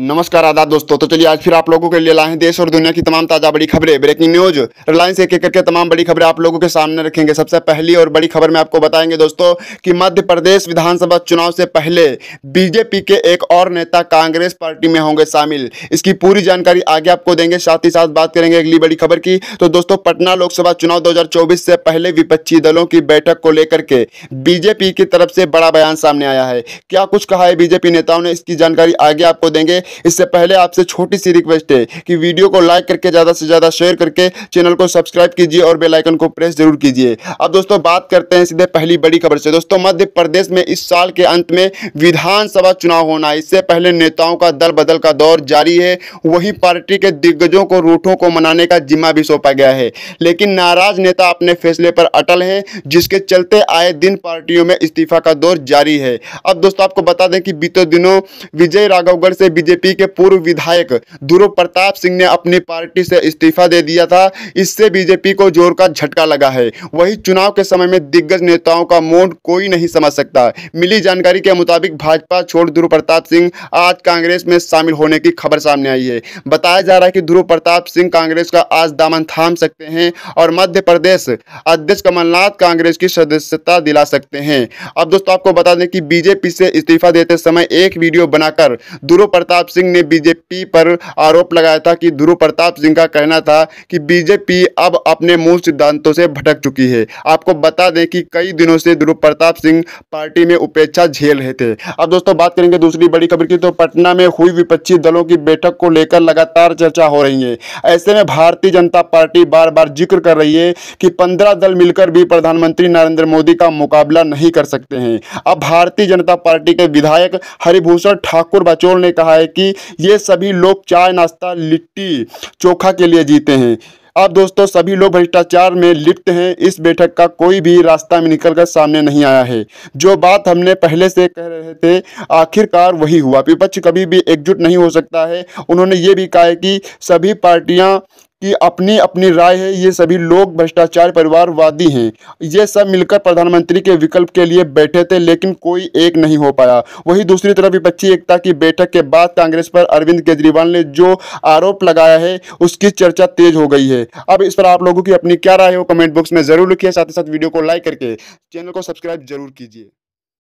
नमस्कार आदाब दोस्तों तो चलिए आज फिर आप लोगों के लिए लाए हैं देश और दुनिया की तमाम ताजा बड़ी खबरें ब्रेकिंग न्यूज रिलायंस एक एक करके तमाम बड़ी खबरें आप लोगों के सामने रखेंगे सबसे पहली और बड़ी खबर में आपको बताएंगे दोस्तों कि मध्य प्रदेश विधानसभा चुनाव से पहले बीजेपी के एक और नेता कांग्रेस पार्टी में होंगे शामिल इसकी पूरी जानकारी आगे आपको देंगे साथ ही साथ बात करेंगे अगली बड़ी खबर की तो दोस्तों पटना लोकसभा चुनाव दो से पहले विपक्षी दलों की बैठक को लेकर के बीजेपी की तरफ से बड़ा बयान सामने आया है क्या कुछ कहा है बीजेपी नेताओं ने इसकी जानकारी आगे आपको देंगे इससे पहले आपसे छोटी सी रिक्वेस्ट है कि वीडियो को लाइक करके ज़्यादा से ज़्यादा शेयर करके चैनल को सब्सक्राइब कीजिए और बेलाइकन को प्रेस जरूर कीजिए अब दोस्तों बात करते हैं सीधे पहली बड़ी खबर से दोस्तों मध्य प्रदेश में इस साल के अंत में विधानसभा चुनाव होना इससे पहले नेताओं का दल बदल का दौर जारी है वही पार्टी के दिग्गजों को रूठों को मनाने का जिम्मा भी सौंपा गया है लेकिन नाराज नेता अपने फैसले पर अटल हैं जिसके चलते आए दिन पार्टियों में इस्तीफा का दौर जारी है अब दोस्तों आपको बता दें कि बीते दिनों विजय राघवगढ़ से बीजेपी बीजेपी के पूर्व विधायक ध्रुव प्रताप सिंह ने अपनी पार्टी से इस्तीफा दे दिया था इससे बीजेपी को जोर का झटका लगा है वही चुनाव के समय में दिग्गज नेताओं का मोड कोई नहीं समझ सकता मिली जानकारी के मुताबिक भाजपा छोड़ ध्रुव प्रताप सिंह आज कांग्रेस में शामिल होने की खबर सामने आई है बताया जा रहा है कि ध्रुव प्रताप सिंह कांग्रेस का आज दामन थाम सकते हैं और मध्य प्रदेश अध्यक्ष कमलनाथ कांग्रेस की सदस्यता दिला सकते हैं अब दोस्तों आपको बता दें कि बीजेपी से इस्तीफा देते समय एक वीडियो बनाकर ध्रुव प्रताप प्रताप सिंह ने बीजेपी पर आरोप लगाया था कि ध्रुव प्रताप सिंह का कहना था कि बीजेपी अब अपने मूल सिद्धांतों से भटक चुकी है आपको बता दें कि कई दिनों से ध्रुव प्रताप सिंह पार्टी में उपेक्षा झेल रहे थे अब दोस्तों बात करेंगे दूसरी बड़ी खबर की तो पटना में हुई विपक्षी दलों की बैठक को लेकर लगातार चर्चा हो रही है ऐसे में भारतीय जनता पार्टी बार बार जिक्र कर रही है कि पंद्रह दल मिलकर भी प्रधानमंत्री नरेंद्र मोदी का मुकाबला नहीं कर सकते हैं अब भारतीय जनता पार्टी के विधायक हरिभूषण ठाकुर बचोल ने कहा है कि ये सभी लोग चाय नाश्ता लिट्टी चोखा के लिए जीते हैं अब दोस्तों सभी लोग भ्रष्टाचार में लिप्त हैं इस बैठक का कोई भी रास्ता में निकलकर सामने नहीं आया है जो बात हमने पहले से कह रहे थे आखिरकार वही हुआ विपक्ष कभी भी एकजुट नहीं हो सकता है उन्होंने ये भी कहा है कि सभी पार्टियां की अपनी अपनी राय है ये सभी लोग भ्रष्टाचार परिवारवादी हैं ये सब मिलकर प्रधानमंत्री के विकल्प के लिए बैठे थे लेकिन कोई एक नहीं हो पाया वहीं दूसरी तरफ विपक्षी एकता की बैठक के बाद कांग्रेस पर अरविंद केजरीवाल ने जो आरोप लगाया है उसकी चर्चा तेज हो गई है अब इस पर आप लोगों की अपनी क्या राय वो कमेंट बॉक्स में जरूर लिखिए साथ ही साथ वीडियो को लाइक करके चैनल को सब्सक्राइब जरूर कीजिए